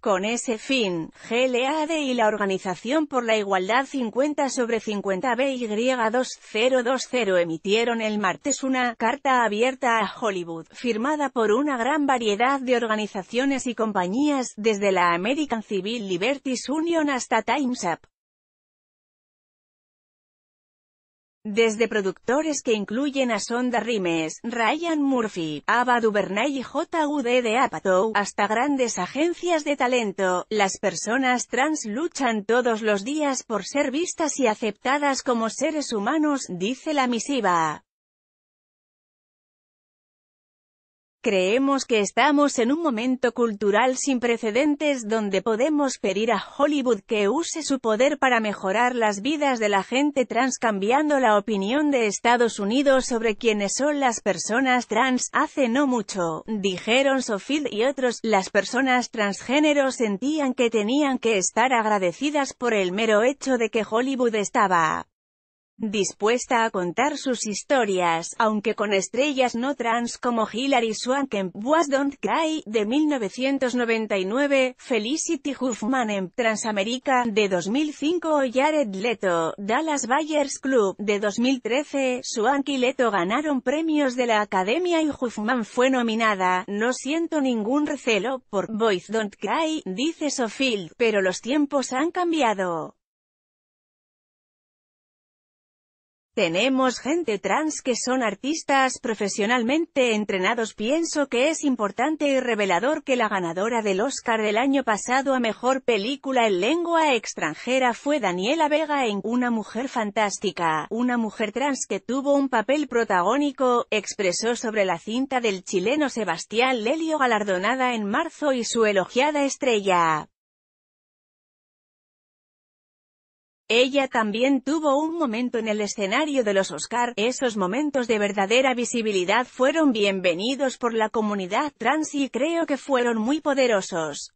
Con ese fin, GLAD y la Organización por la Igualdad 50 sobre 50 BY2020 emitieron el martes una «Carta abierta a Hollywood», firmada por una gran variedad de organizaciones y compañías, desde la American Civil Liberties Union hasta Time's Up. Desde productores que incluyen a Sonda Rimes, Ryan Murphy, Ava DuVernay y J.U.D. de Apatow, hasta grandes agencias de talento, las personas trans luchan todos los días por ser vistas y aceptadas como seres humanos, dice la misiva. Creemos que estamos en un momento cultural sin precedentes donde podemos pedir a Hollywood que use su poder para mejorar las vidas de la gente trans cambiando la opinión de Estados Unidos sobre quiénes son las personas trans. Hace no mucho, dijeron Sofield y otros, las personas transgénero sentían que tenían que estar agradecidas por el mero hecho de que Hollywood estaba dispuesta a contar sus historias, aunque con estrellas no trans como Hilary Swank en Was Don't Cry, de 1999, Felicity Huffman en Transamerica, de 2005 o Jared Leto, Dallas Buyers Club, de 2013, Swank y Leto ganaron premios de la Academia y Huffman fue nominada, no siento ningún recelo, por Boys Don't Cry, dice Sofield, pero los tiempos han cambiado. Tenemos gente trans que son artistas profesionalmente entrenados. Pienso que es importante y revelador que la ganadora del Oscar del año pasado a Mejor Película en Lengua Extranjera fue Daniela Vega en Una Mujer Fantástica, una mujer trans que tuvo un papel protagónico, expresó sobre la cinta del chileno Sebastián Lelio galardonada en marzo y su elogiada estrella. Ella también tuvo un momento en el escenario de los Oscar, esos momentos de verdadera visibilidad fueron bienvenidos por la comunidad trans y creo que fueron muy poderosos.